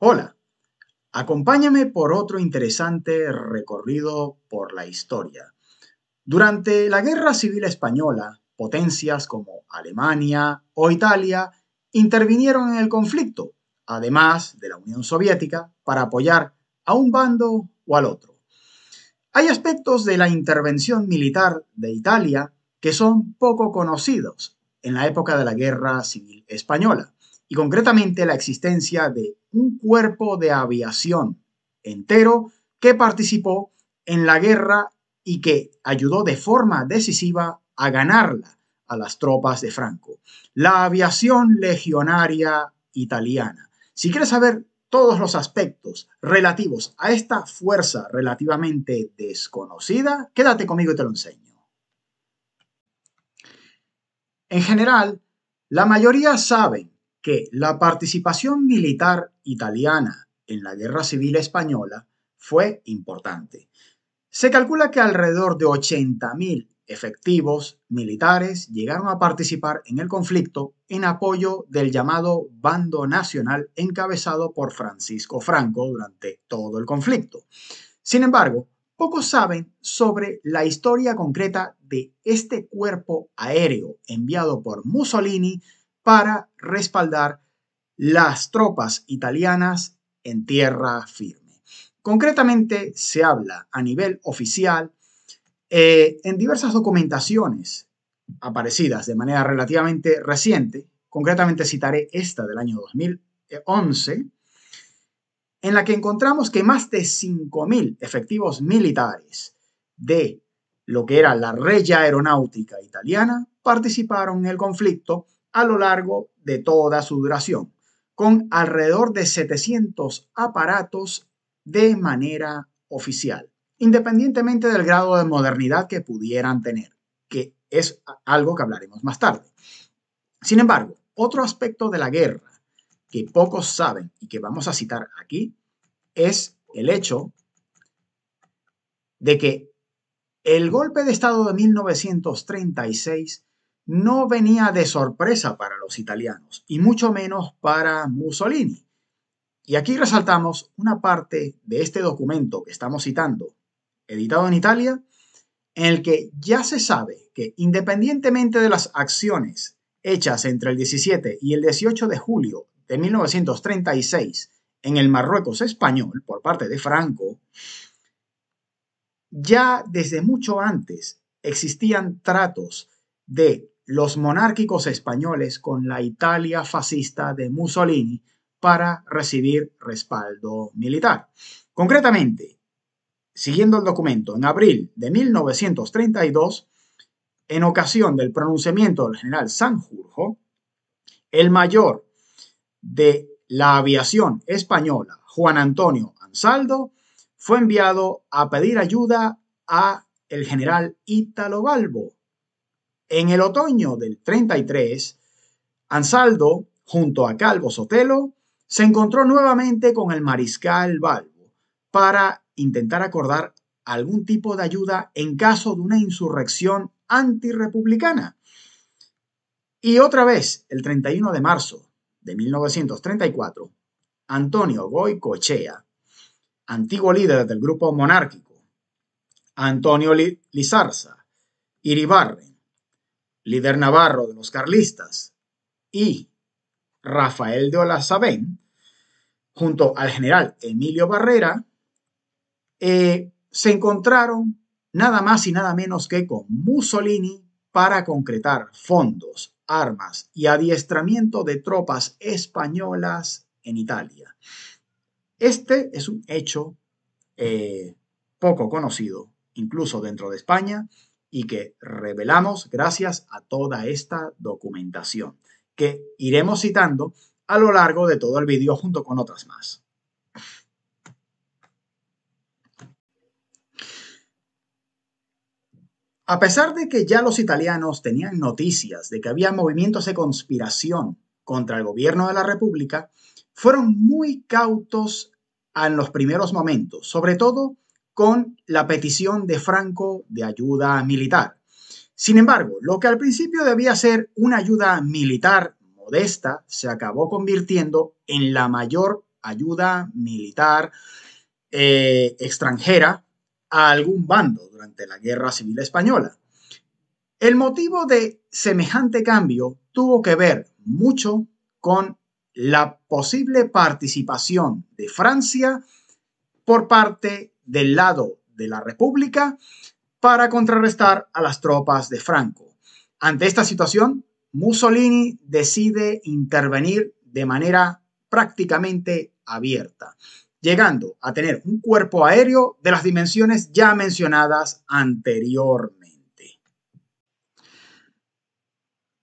Hola, acompáñame por otro interesante recorrido por la historia. Durante la Guerra Civil Española, potencias como Alemania o Italia intervinieron en el conflicto, además de la Unión Soviética, para apoyar a un bando o al otro. Hay aspectos de la intervención militar de Italia que son poco conocidos en la época de la Guerra Civil Española y concretamente la existencia de un cuerpo de aviación entero que participó en la guerra y que ayudó de forma decisiva a ganarla a las tropas de Franco, la aviación legionaria italiana. Si quieres saber todos los aspectos relativos a esta fuerza relativamente desconocida, quédate conmigo y te lo enseño. En general, la mayoría saben que la participación militar italiana en la Guerra Civil Española fue importante. Se calcula que alrededor de 80.000 efectivos militares llegaron a participar en el conflicto en apoyo del llamado bando nacional encabezado por Francisco Franco durante todo el conflicto. Sin embargo, pocos saben sobre la historia concreta de este cuerpo aéreo enviado por Mussolini para respaldar las tropas italianas en tierra firme. Concretamente se habla a nivel oficial eh, en diversas documentaciones aparecidas de manera relativamente reciente, concretamente citaré esta del año 2011, en la que encontramos que más de 5.000 efectivos militares de lo que era la Regia Aeronáutica Italiana participaron en el conflicto a lo largo de toda su duración, con alrededor de 700 aparatos de manera oficial, independientemente del grado de modernidad que pudieran tener, que es algo que hablaremos más tarde. Sin embargo, otro aspecto de la guerra que pocos saben y que vamos a citar aquí es el hecho de que el golpe de Estado de 1936 no venía de sorpresa para los italianos y mucho menos para Mussolini. Y aquí resaltamos una parte de este documento que estamos citando, editado en Italia, en el que ya se sabe que independientemente de las acciones hechas entre el 17 y el 18 de julio de 1936 en el Marruecos español por parte de Franco, ya desde mucho antes existían tratos de los monárquicos españoles con la Italia fascista de Mussolini para recibir respaldo militar. Concretamente, siguiendo el documento, en abril de 1932, en ocasión del pronunciamiento del general Sanjurjo, el mayor de la aviación española, Juan Antonio Ansaldo, fue enviado a pedir ayuda a el general Italo Balbo, en el otoño del 33, Ansaldo, junto a Calvo Sotelo, se encontró nuevamente con el mariscal Balbo para intentar acordar algún tipo de ayuda en caso de una insurrección antirepublicana. Y otra vez, el 31 de marzo de 1934, Antonio Cochea, antiguo líder del grupo monárquico, Antonio Lizarza, Iribarren, líder navarro de los carlistas, y Rafael de Olazabén, junto al general Emilio Barrera, eh, se encontraron nada más y nada menos que con Mussolini para concretar fondos, armas y adiestramiento de tropas españolas en Italia. Este es un hecho eh, poco conocido, incluso dentro de España, y que revelamos gracias a toda esta documentación que iremos citando a lo largo de todo el vídeo junto con otras más. A pesar de que ya los italianos tenían noticias de que había movimientos de conspiración contra el gobierno de la República, fueron muy cautos en los primeros momentos, sobre todo con la petición de Franco de ayuda militar. Sin embargo, lo que al principio debía ser una ayuda militar modesta se acabó convirtiendo en la mayor ayuda militar eh, extranjera a algún bando durante la Guerra Civil Española. El motivo de semejante cambio tuvo que ver mucho con la posible participación de Francia por parte del lado de la República para contrarrestar a las tropas de Franco. Ante esta situación, Mussolini decide intervenir de manera prácticamente abierta, llegando a tener un cuerpo aéreo de las dimensiones ya mencionadas anteriormente.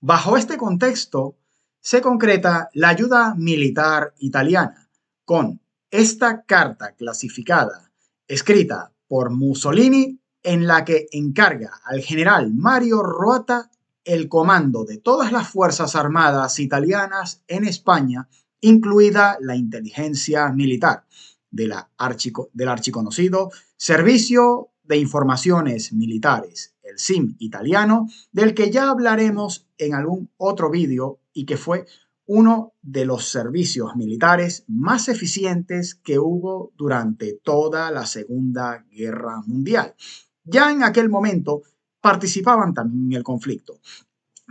Bajo este contexto, se concreta la ayuda militar italiana con esta carta clasificada escrita por Mussolini, en la que encarga al general Mario Roata el comando de todas las Fuerzas Armadas italianas en España, incluida la inteligencia militar, del archiconocido Servicio de Informaciones Militares, el SIM italiano, del que ya hablaremos en algún otro vídeo y que fue uno de los servicios militares más eficientes que hubo durante toda la Segunda Guerra Mundial. Ya en aquel momento participaban también en el conflicto,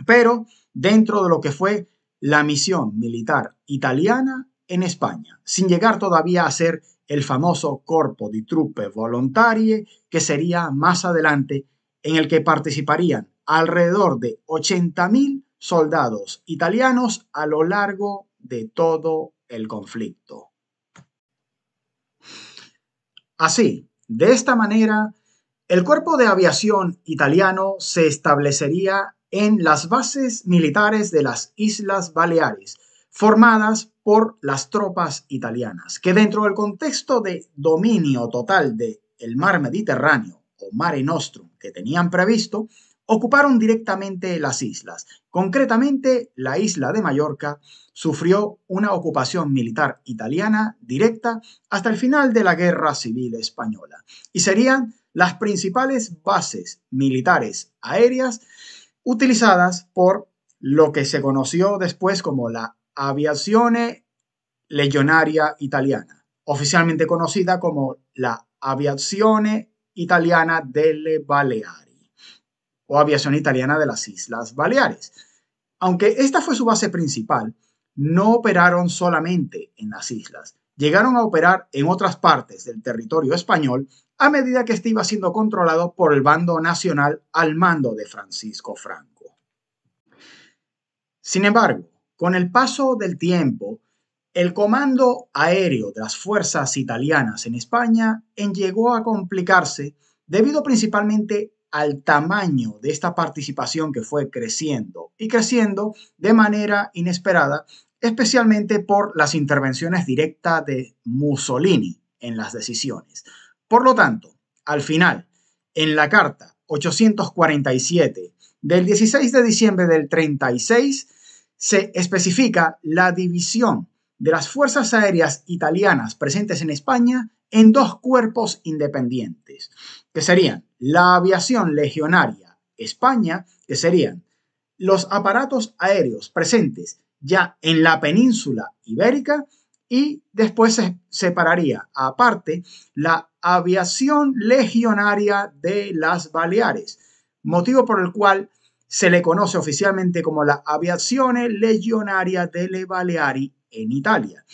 pero dentro de lo que fue la misión militar italiana en España, sin llegar todavía a ser el famoso Corpo di Truppe Volontarie, que sería más adelante, en el que participarían alrededor de 80.000 soldados italianos a lo largo de todo el conflicto. Así, de esta manera, el cuerpo de aviación italiano se establecería en las bases militares de las Islas Baleares, formadas por las tropas italianas, que dentro del contexto de dominio total del el mar Mediterráneo o Mare Nostrum que tenían previsto, ocuparon directamente las islas. Concretamente, la isla de Mallorca sufrió una ocupación militar italiana directa hasta el final de la Guerra Civil Española y serían las principales bases militares aéreas utilizadas por lo que se conoció después como la Aviazione Legionaria Italiana, oficialmente conocida como la Aviazione Italiana delle Baleares o aviación italiana de las Islas Baleares. Aunque esta fue su base principal, no operaron solamente en las islas, llegaron a operar en otras partes del territorio español a medida que este iba siendo controlado por el bando nacional al mando de Francisco Franco. Sin embargo, con el paso del tiempo, el comando aéreo de las fuerzas italianas en España llegó a complicarse debido principalmente al tamaño de esta participación que fue creciendo y creciendo de manera inesperada, especialmente por las intervenciones directas de Mussolini en las decisiones. Por lo tanto, al final, en la carta 847 del 16 de diciembre del 36, se especifica la división de las fuerzas aéreas italianas presentes en España en dos cuerpos independientes que serían la aviación legionaria España, que serían los aparatos aéreos presentes ya en la península ibérica y después se separaría aparte la aviación legionaria de las Baleares, motivo por el cual se le conoce oficialmente como la aviación legionaria delle Baleari en Italia,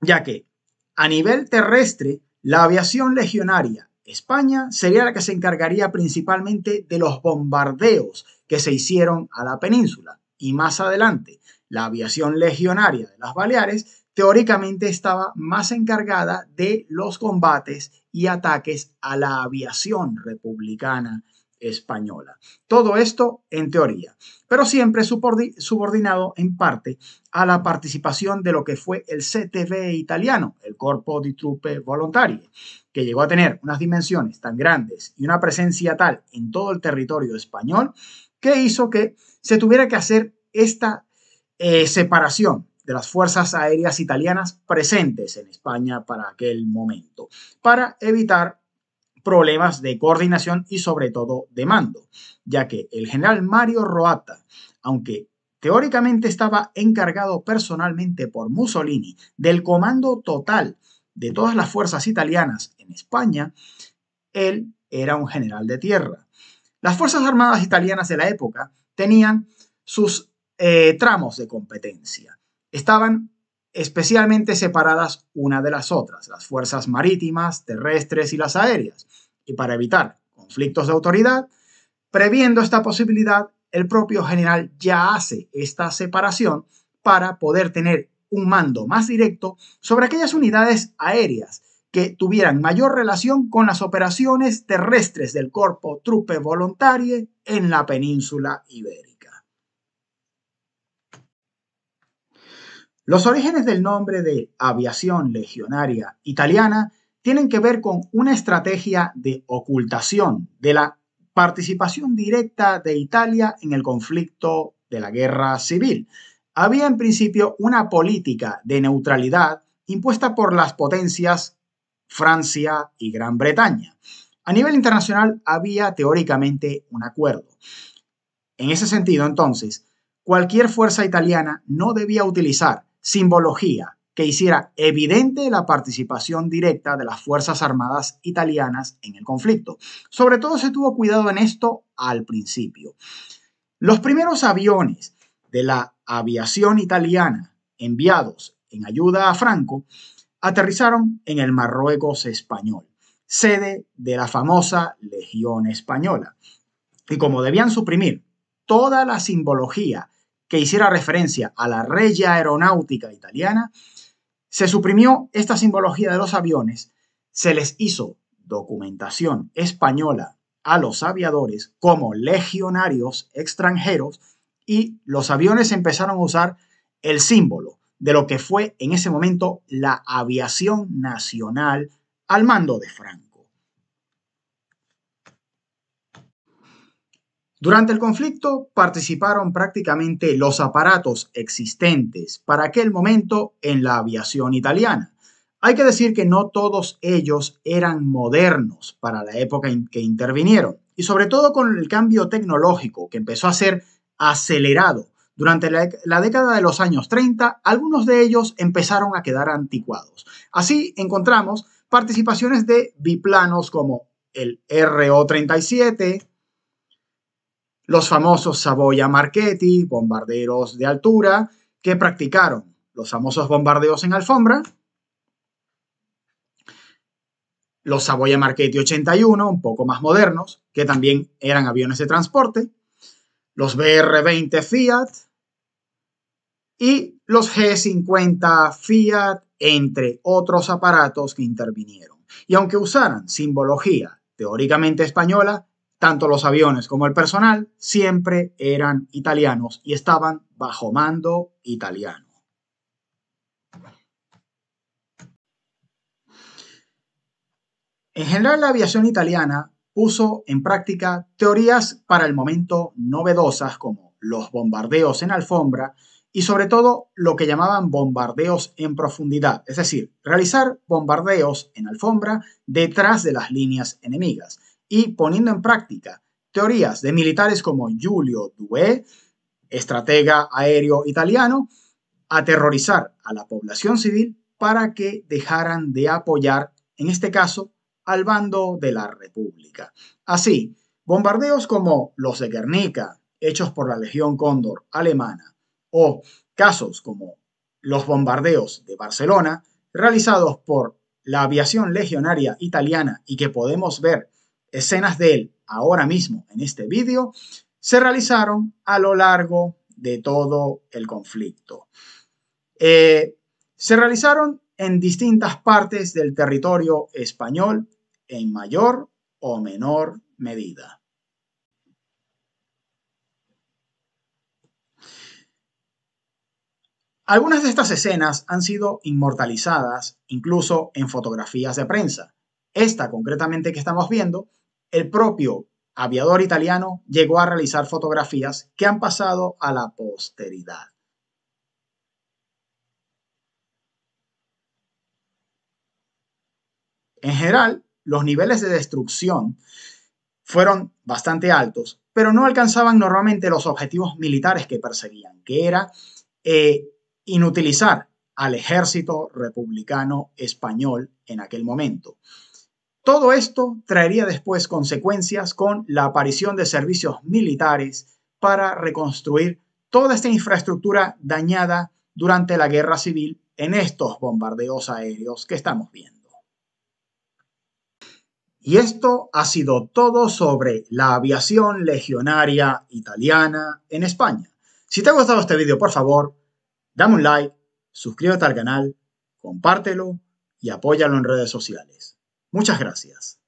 ya que a nivel terrestre la aviación legionaria España sería la que se encargaría principalmente de los bombardeos que se hicieron a la península. Y más adelante, la aviación legionaria de las Baleares teóricamente estaba más encargada de los combates y ataques a la aviación republicana española. Todo esto en teoría, pero siempre subordinado en parte a la participación de lo que fue el CTV italiano, el Corpo di Truppe Volontarie, que llegó a tener unas dimensiones tan grandes y una presencia tal en todo el territorio español que hizo que se tuviera que hacer esta eh, separación de las fuerzas aéreas italianas presentes en España para aquel momento, para evitar problemas de coordinación y sobre todo de mando, ya que el general Mario Roata, aunque teóricamente estaba encargado personalmente por Mussolini del comando total de todas las fuerzas italianas en España, él era un general de tierra. Las Fuerzas Armadas italianas de la época tenían sus eh, tramos de competencia. Estaban especialmente separadas una de las otras, las fuerzas marítimas, terrestres y las aéreas, y para evitar conflictos de autoridad, previendo esta posibilidad, el propio general ya hace esta separación para poder tener un mando más directo sobre aquellas unidades aéreas que tuvieran mayor relación con las operaciones terrestres del cuerpo Trupe voluntarie en la península ibérica. Los orígenes del nombre de aviación legionaria italiana tienen que ver con una estrategia de ocultación de la participación directa de Italia en el conflicto de la guerra civil. Había en principio una política de neutralidad impuesta por las potencias Francia y Gran Bretaña. A nivel internacional había teóricamente un acuerdo. En ese sentido, entonces, cualquier fuerza italiana no debía utilizar simbología que hiciera evidente la participación directa de las Fuerzas Armadas italianas en el conflicto. Sobre todo se tuvo cuidado en esto al principio. Los primeros aviones de la aviación italiana enviados en ayuda a Franco aterrizaron en el Marruecos español, sede de la famosa Legión Española. Y como debían suprimir toda la simbología que hiciera referencia a la Regia Aeronáutica italiana, se suprimió esta simbología de los aviones, se les hizo documentación española a los aviadores como legionarios extranjeros y los aviones empezaron a usar el símbolo de lo que fue en ese momento la aviación nacional al mando de Franco Durante el conflicto participaron prácticamente los aparatos existentes para aquel momento en la aviación italiana. Hay que decir que no todos ellos eran modernos para la época en que intervinieron, y sobre todo con el cambio tecnológico que empezó a ser acelerado durante la, década de los años 30, algunos de ellos empezaron a quedar anticuados. Así encontramos participaciones de biplanos como el RO-37, los famosos Saboya Marchetti, bombarderos de altura, que practicaron los famosos bombardeos en alfombra, los Saboya Marchetti 81, un poco más modernos, que también eran aviones de transporte, los BR-20 Fiat y los G-50 Fiat, entre otros aparatos que intervinieron. Y aunque usaran simbología teóricamente española, tanto los aviones como el personal siempre eran italianos y estaban bajo mando italiano. En general, la aviación italiana puso en práctica teorías para el momento novedosas como los bombardeos en alfombra y sobre todo lo que llamaban bombardeos en profundidad, es decir, realizar bombardeos en alfombra detrás de las líneas enemigas y poniendo en práctica teorías de militares como Giulio Due, estratega aéreo italiano, aterrorizar a la población civil para que dejaran de apoyar, en este caso, al bando de la República. Así, bombardeos como los de Guernica, hechos por la Legión Cóndor alemana, o casos como los bombardeos de Barcelona, realizados por la aviación legionaria italiana y que podemos ver escenas de él ahora mismo en este vídeo se realizaron a lo largo de todo el conflicto. Eh, se realizaron en distintas partes del territorio español en mayor o menor medida. Algunas de estas escenas han sido inmortalizadas incluso en fotografías de prensa. Esta concretamente que estamos viendo el propio aviador italiano llegó a realizar fotografías que han pasado a la posteridad. En general, los niveles de destrucción fueron bastante altos, pero no alcanzaban normalmente los objetivos militares que perseguían, que era eh, inutilizar al ejército republicano español en aquel momento. Todo esto traería después consecuencias con la aparición de servicios militares para reconstruir toda esta infraestructura dañada durante la guerra civil en estos bombardeos aéreos que estamos viendo. Y esto ha sido todo sobre la aviación legionaria italiana en España. Si te ha gustado este video, por favor, dame un like, suscríbete al canal, compártelo y apóyalo en redes sociales. Muchas gracias.